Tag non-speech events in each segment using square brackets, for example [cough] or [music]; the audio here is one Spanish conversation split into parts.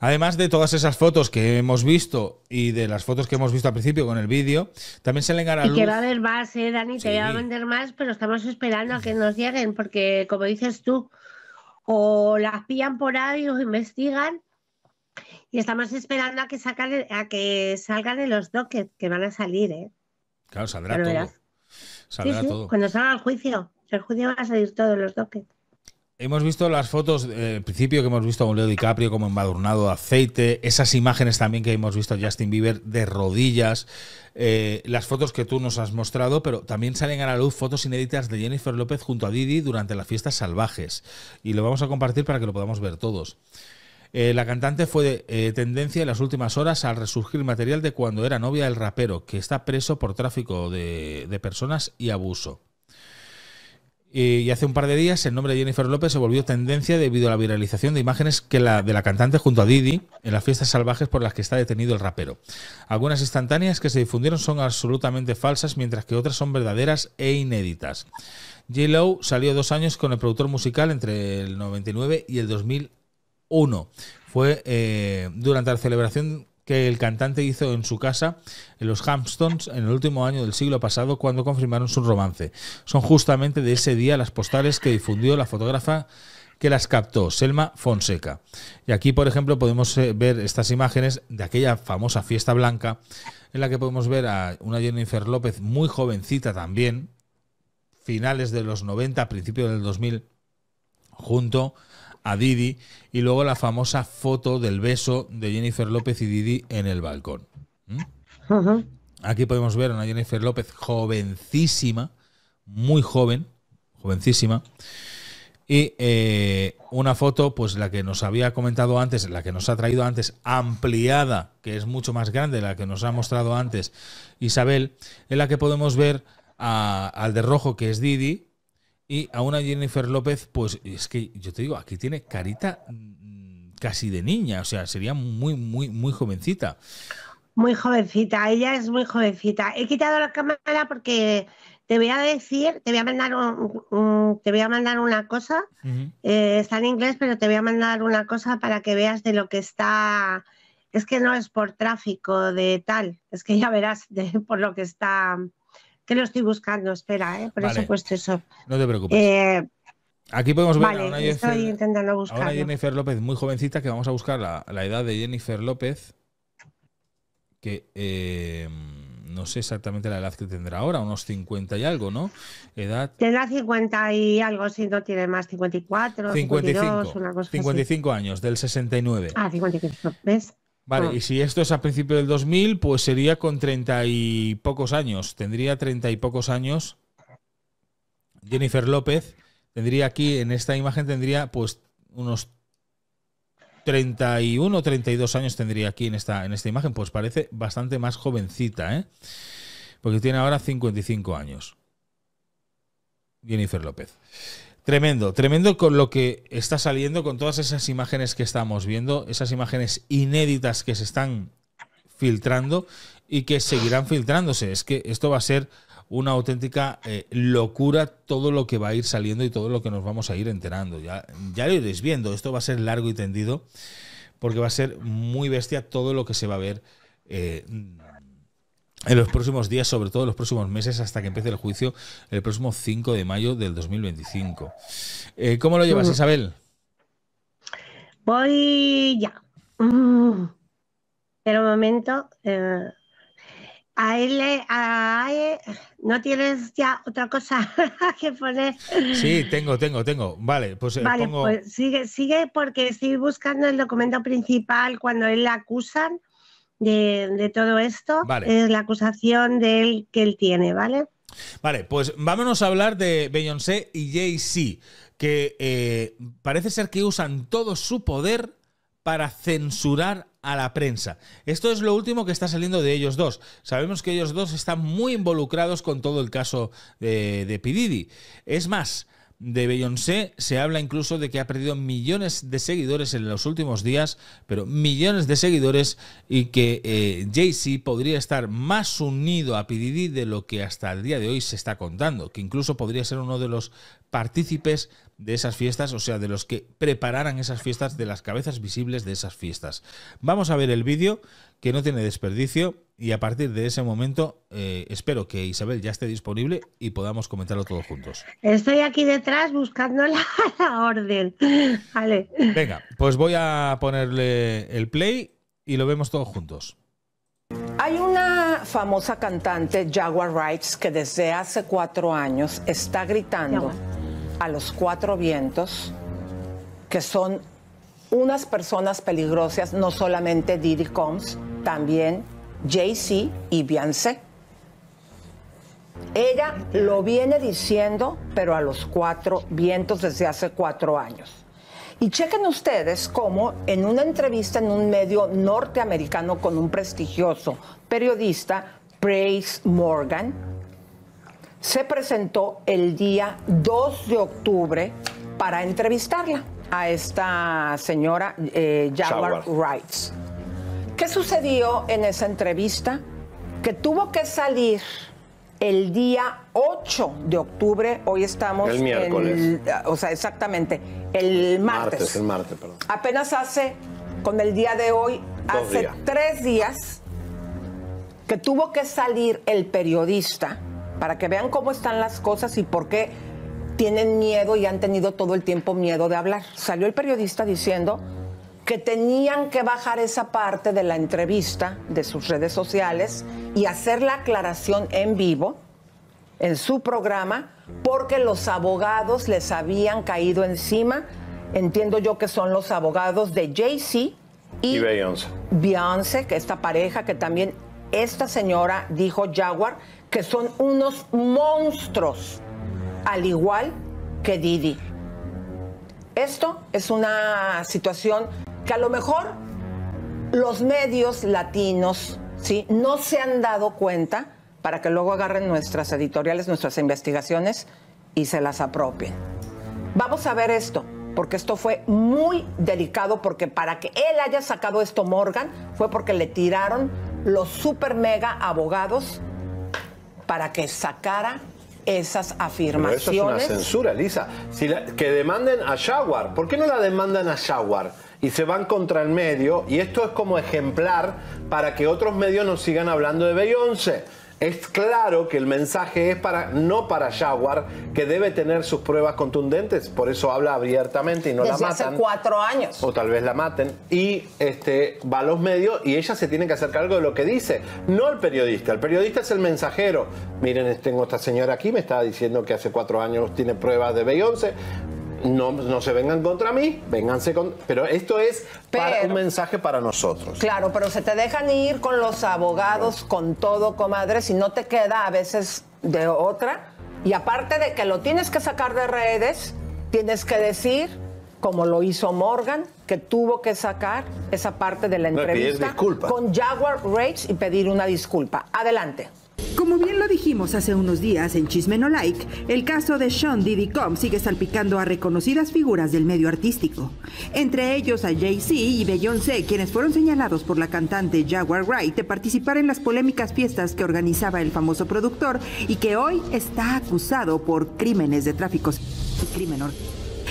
Además de todas esas fotos que hemos visto y de las fotos que hemos visto al principio con el vídeo, también salen a la luz. Y que va a haber más, eh, Dani? Te va a vender más, pero estamos esperando a que nos lleguen, porque como dices tú, o las pillan por ahí o investigan, y estamos esperando a que, sacan, a que salgan en los dockets, que van a salir, ¿eh? Claro, saldrá todo. Saldrá Cuando salga el juicio, el juicio va a salir todos los dockets. Hemos visto las fotos, en eh, principio que hemos visto a un Leo DiCaprio como embadurnado de aceite, esas imágenes también que hemos visto a Justin Bieber de rodillas, eh, las fotos que tú nos has mostrado, pero también salen a la luz fotos inéditas de Jennifer López junto a Didi durante las fiestas salvajes. Y lo vamos a compartir para que lo podamos ver todos. Eh, la cantante fue de tendencia en las últimas horas al resurgir material de cuando era novia del rapero, que está preso por tráfico de personas y abuso y hace un par de días el nombre de Jennifer López se volvió tendencia debido a la viralización de imágenes que la, de la cantante junto a Didi en las fiestas salvajes por las que está detenido el rapero. Algunas instantáneas que se difundieron son absolutamente falsas, mientras que otras son verdaderas e inéditas. J. Lowe salió dos años con el productor musical entre el 99 y el 2001. Fue eh, durante la celebración que el cantante hizo en su casa en los Hamptons en el último año del siglo pasado cuando confirmaron su romance. Son justamente de ese día las postales que difundió la fotógrafa que las captó Selma Fonseca. Y aquí, por ejemplo, podemos eh, ver estas imágenes de aquella famosa fiesta blanca en la que podemos ver a una Jennifer López muy jovencita también, finales de los 90, principios del 2000, junto a Didi y luego la famosa foto del beso de Jennifer López y Didi en el balcón. ¿Mm? Aquí podemos ver a una Jennifer López jovencísima, muy joven, jovencísima. Y eh, una foto, pues la que nos había comentado antes, la que nos ha traído antes, ampliada, que es mucho más grande, la que nos ha mostrado antes Isabel, en la que podemos ver al de rojo, que es Didi, y a una Jennifer López, pues es que yo te digo, aquí tiene carita mm, mm, casi de niña, o sea, sería muy, muy, muy jovencita. Muy jovencita, ella es muy jovencita. He quitado la cámara porque te voy a decir, te voy a mandar te voy a mandar una cosa. Eh, está en inglés, pero te voy a mandar una cosa para que veas de lo que está. Es que no es por tráfico de tal, es que ya verás por lo que está que lo estoy buscando, espera, eh, por eso he puesto eso. No te preocupes. Eh, Aquí podemos ver vale, a, una Jennifer, intentando a, Jennifer, López muy jovencita que vamos a buscar la, edad de Jennifer López, que eh, no sé exactamente la edad que tendrá ahora, unos 50 y algo, ¿no? Edad... Tendrá 50 y algo, si no tiene más, 54, 55, 52, una cosa 55 años, del 69. Ah, 55, ¿ves? Vale, ah. y si esto es a principio del 2000, pues sería con treinta y pocos años. Tendría treinta y pocos años. Jennifer López tendría aquí, en esta imagen, tendría pues unos 31, 32 años tendría aquí en esta, en esta imagen. Pues parece bastante más jovencita, ¿eh? Porque tiene ahora 55 años. Jennifer López. Tremendo, tremendo con lo que está saliendo, con todas esas imágenes que estamos viendo, esas imágenes inéditas que se están filtrando y que seguirán filtrándose. Es que esto va a ser una auténtica eh, locura todo lo que va a ir saliendo y todo lo que nos vamos a ir enterando. Ya, lo iréis viendo, esto va a ser largo y tendido porque va a ser muy bestia todo lo que se va a ver eh, en los próximos días, sobre todo en los próximos meses, hasta que empiece el juicio el próximo 5 de mayo del 2025. Eh, ¿Cómo lo llevas, mm. Isabel? Voy ya. Pero mm. un momento. Eh, a él, no tienes ya otra cosa [laughs] que poner. Sí, tengo, tengo, tengo. Vale, pues, eh, pues sigue, sigue porque estoy buscando el documento principal cuando él la acusan de, todo esto es la acusación que él tiene, ¿vale? Vale, pues vámonos a hablar de Beyoncé y Jay-Z, que eh, parece ser que usan todo su poder para censurar a la prensa. Esto es lo último que está saliendo de ellos dos. Sabemos que ellos dos están muy involucrados con todo el caso de, de Pididi. Es más, de Beyoncé se habla incluso de que ha perdido millones de seguidores en los últimos días, pero millones de seguidores y que eh, Jay-Z podría estar más unido a PDD de lo que hasta el día de hoy se está contando, que incluso podría ser uno de los partícipes de esas fiestas, o sea, de los que prepararan esas fiestas, de las cabezas visibles de esas fiestas. Vamos a ver el vídeo, que no tiene desperdicio, y a partir de ese momento, eh, espero que Isabel ya esté disponible y podamos comentarlo todos juntos. Estoy aquí detrás buscando [laughs] la, orden. Vale. Venga, pues voy a ponerle el play y lo vemos todos juntos. Hay una famosa cantante, Jaguar Rights, que desde hace cuatro años está gritando a los cuatro vientos que son unas personas peligrosas, no solamente Diddy Combs, también Jay-Z y Beyoncé. Ella lo viene diciendo, pero a los cuatro vientos desde hace cuatro años. Y chequen ustedes cómo en una entrevista en un medio norteamericano con un prestigioso periodista, Praise Morgan, se presentó el día 2 de octubre para entrevistarla a esta señora eh, Jaguar Rights. ¿Qué sucedió en esa entrevista? Que tuvo que salir el día 8 de octubre, hoy estamos... El miércoles. o sea, exactamente, el martes. Martes, el martes, perdón. Apenas hace, con el día de hoy, hace tres días que tuvo que salir el periodista para que vean cómo están las cosas y por qué tienen miedo y han tenido todo el tiempo miedo de hablar. Salió el periodista diciendo que tenían que bajar esa parte de la entrevista de sus redes sociales y hacer la aclaración en vivo en su programa porque los abogados les habían caído encima. Entiendo yo que son los abogados de Jay-Z y, Beyoncé, que esta pareja que también esta señora dijo Jaguar que son unos monstruos, al igual que Didi. Esto es una situación que a lo mejor los medios latinos ¿sí? no se han dado cuenta para que luego agarren nuestras editoriales, nuestras investigaciones y se las apropien. Vamos a ver esto, porque esto fue muy delicado, porque para que él haya sacado esto Morgan fue porque le tiraron los super mega abogados para que sacara esas afirmaciones. eso es una censura, Lisa. que demanden a Jaguar. ¿Por qué no la demandan a Jaguar? y se van contra el medio. Y esto es como ejemplar para que otros medios no sigan hablando de 11. Es claro que el mensaje es para no para Jaguar, que debe tener sus pruebas contundentes, por eso habla abiertamente y no la matan. Hace cuatro años. O tal vez la maten. Y este, va a los medios y ella se tiene que hacer cargo de lo que dice, no el periodista. El periodista es el mensajero. Miren, tengo esta señora aquí, me estaba diciendo que hace cuatro años tiene pruebas de 11. No, se vengan contra mí, vénganse con. Pero esto es un mensaje para nosotros. Claro, pero se te dejan ir con los abogados, con todo, comadre, si no te queda a veces de otra. Y aparte de que lo tienes que sacar de redes, tienes que decir, como lo hizo Morgan, que tuvo que sacar esa parte de la entrevista con Jaguar Rage y pedir una disculpa. Adelante. Como bien lo dijimos hace unos días en Chisme No Like, el caso de Sean Diddy Combs sigue salpicando a reconocidas figuras del medio artístico, entre ellos a Jay-Z y Beyoncé, quienes fueron señalados por la cantante Jaguar Wright de participar en las polémicas fiestas que organizaba el famoso productor y que hoy está acusado por crímenes de tráfico crimen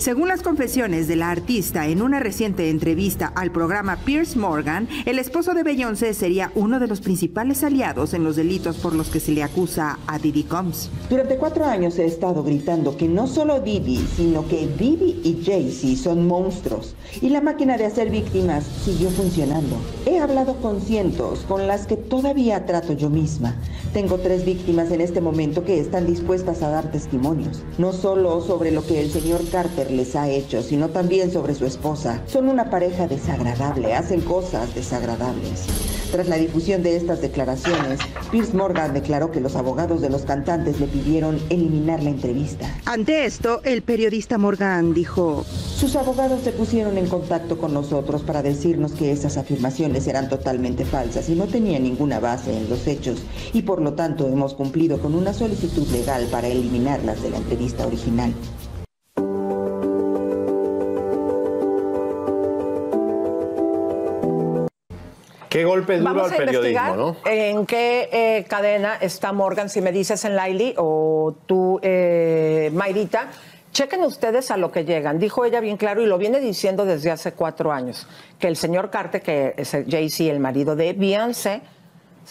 según las confesiones de la artista en una reciente entrevista al programa Pierce Morgan, el esposo de Beyoncé sería uno de los principales aliados en los delitos por los que se le acusa a Diddy Combs. Durante cuatro años he estado gritando que no solo Diddy, sino que Diddy y Jay-Z son monstruos y la máquina de hacer víctimas siguió funcionando. He hablado con cientos con las que todavía trato yo misma. Tengo tres víctimas en este momento que están dispuestas a dar testimonios, no solo sobre lo que el señor Carter les ha hecho, sino también sobre su esposa. Son una pareja desagradable, hacen cosas desagradables. Tras la difusión de estas declaraciones, Pierce Morgan declaró que los abogados de los cantantes le pidieron eliminar la entrevista. Ante esto, el periodista Morgan dijo, sus abogados se pusieron en contacto con nosotros para decirnos que esas afirmaciones eran totalmente falsas y no tenían ninguna base en los hechos y por lo tanto hemos cumplido con una solicitud legal para eliminarlas de la entrevista original. Qué golpe duro al periodismo, ¿no? ¿En qué eh, cadena está Morgan? Si me dices en Laili o tú, eh, Mayrita, chequen ustedes a lo que llegan. Dijo ella bien claro y lo viene diciendo desde hace cuatro años, que el señor Carte, que es jay el marido de Beyoncé,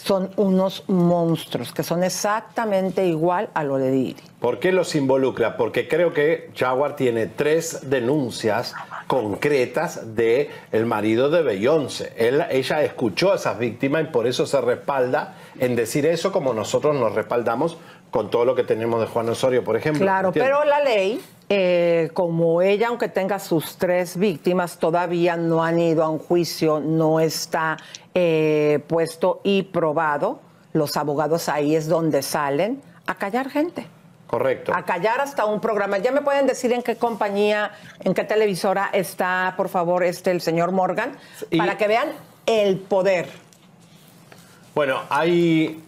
son unos monstruos que son exactamente igual a lo de Didi. ¿Por qué los involucra? Porque creo que Jaguar tiene tres denuncias concretas de el marido de Beyoncé. ella escuchó a esas víctimas y por eso se respalda en decir eso como nosotros nos respaldamos con todo lo que tenemos de Juan Osorio, por ejemplo. Claro, pero la ley eh, como ella, aunque tenga sus tres víctimas, todavía no han ido a un juicio, no está eh, puesto y probado. Los abogados ahí es donde salen a callar gente. Correcto. A callar hasta un programa. ¿Ya me pueden decir en qué compañía, en qué televisora está, por favor, este el señor Morgan? Para que vean el poder. Bueno, ahí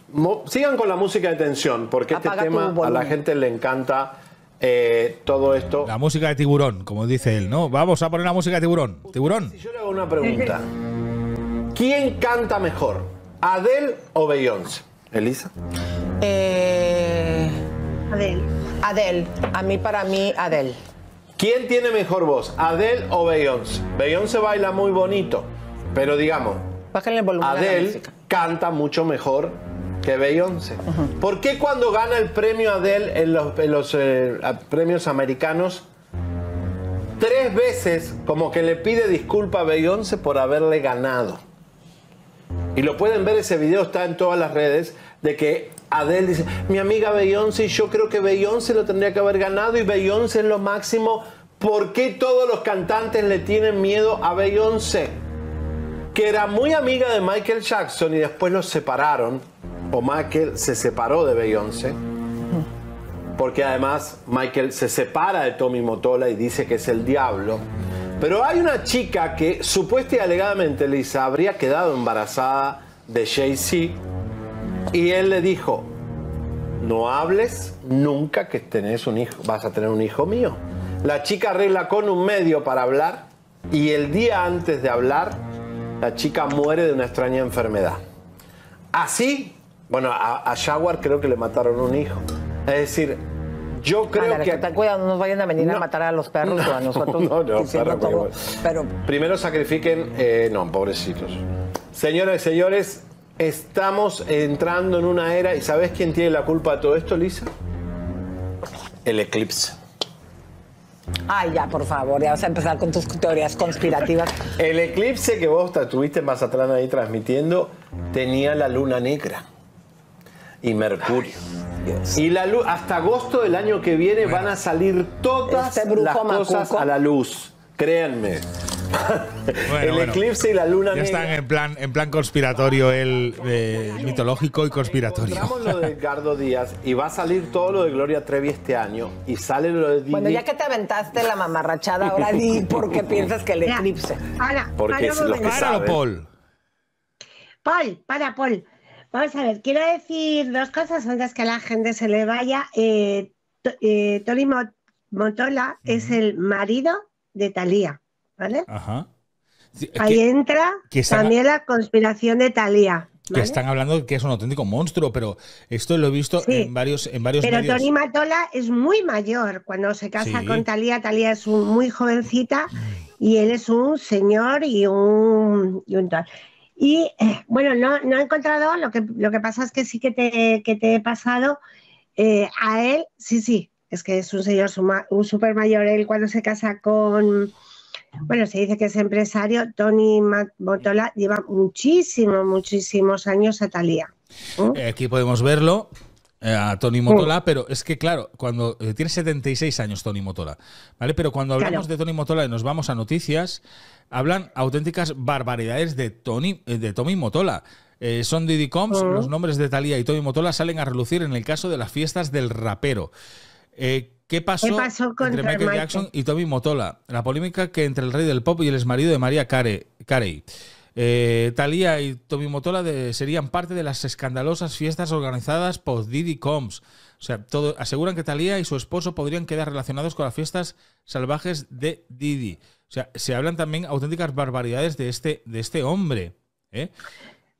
Sigan con la música de tensión, porque este tema a la gente le encanta eh, todo esto. La música de tiburón, como dice él, ¿no? Vamos a poner la música de tiburón. Tiburón. Si yo le hago una pregunta, ¿quién canta mejor? ¿Adele o Beyoncé? Elisa. Eh... Adele. Adele. A mí, para mí, Adele. ¿Quién tiene mejor voz, Adele o Beyoncé? Beyoncé baila muy bonito, pero digamos, Bájale el volumen Adele canta mucho mejor que Beyoncé. ¿Por qué cuando gana el premio Adele en los, los eh, premios americanos, tres veces como que le pide disculpa a Beyoncé por haberle ganado? Y lo pueden ver, ese video está en todas las redes, de que Adele dice, mi amiga Beyoncé, yo creo que Beyoncé lo tendría que haber ganado y Beyoncé es lo máximo. ¿Por qué todos los cantantes le tienen miedo a Beyoncé? Que era muy amiga de Michael Jackson y después los separaron o Michael se separó de Beyoncé. Porque además Michael se separa de Tommy Motola y dice que es el diablo. Pero hay una chica que supuesta y alegadamente Lisa habría quedado embarazada de Jay-Z y él le dijo, no hables nunca que tenés un hijo, vas a tener un hijo mío. La chica arregla con un medio para hablar y el día antes de hablar, la chica muere de una extraña enfermedad. Así bueno, a, Jaguar creo que le mataron un hijo. Es decir, yo creo que. que no nos vayan a venir a matar a los perros o a [laughs] nosotros. No, no, pero... Primero sacrifiquen. Eh, no, pobrecitos. Señoras y señores, estamos entrando en una era. ¿Y sabes quién tiene la culpa de todo esto, Lisa? El eclipse. Ay, ya, por favor, ya vas a empezar con tus teorías conspirativas. [laughs] El eclipse que vos estuviste más atrás ahí transmitiendo tenía la luna negra y Mercurio. Y la luz, hasta agosto del año que viene van a salir todas este las cosas a la luz. Créanme. el eclipse y la luna ya están en plan en plan conspiratorio el eh, mitológico y conspiratorio lo de Edgardo Díaz y va a salir todo lo de Gloria Trevi este año y sale lo de bueno ya que te aventaste la mamarrachada ahora di [laughs] por qué piensas que el eclipse para Paul Paul para Paul Vamos a ver, quiero decir dos cosas antes que a la gente se le vaya. Eh, eh Motola es el marido de Talía, ¿vale? Ajá. Ahí entra también la conspiración de Talía. Que están hablando que es un auténtico monstruo, pero esto lo he visto en varios en varios Pero Tony Motola es muy mayor. Cuando se casa con Talía, Talía es muy jovencita mm. y él es un señor y un, y un tal. Y eh, bueno, no, he encontrado, lo que, lo que pasa es que sí que te, te he pasado eh, a él, sí, sí, es que es un señor un super mayor, él cuando se casa con, bueno, se dice que es empresario, Tony Botola lleva muchísimos, muchísimos años a Talía. Eh, aquí podemos verlo, eh, a Tony Motola, pero es que claro, cuando eh, tiene 76 años Tony Motola, ¿vale? Pero cuando hablamos de Tony Motola y nos vamos a noticias, hablan auténticas barbaridades de Tony eh, de Tommy Motola. son Diddy Combs, mm. los nombres de Thalía y Tony Motola salen a relucir en el caso de las fiestas del rapero. ¿Qué pasó, entre Michael, Jackson y Tommy Motola? La polémica que entre el rey del pop y el exmarido de María Carey. Eh, Talía y Tommy Motola serían parte de las escandalosas fiestas organizadas por Didi Combs. O sea, todo, aseguran que Talía y su esposo podrían quedar relacionados con las fiestas salvajes de Didi. O sea, se hablan también auténticas barbaridades de este, de este hombre. ¿eh?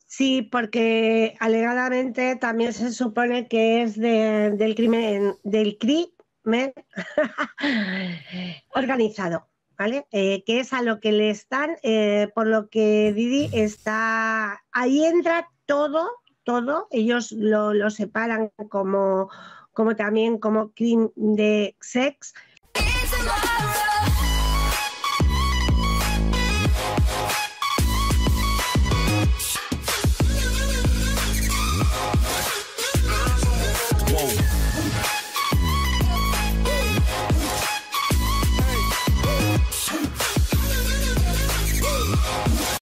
Sí, porque alegadamente también se supone que es del crimen, del crimen [laughs] organizado. ¿vale? Eh, que es a lo que le están, eh, por lo que Didi está, ahí entra todo, todo, ellos lo, separan como, como también como crimen de sex.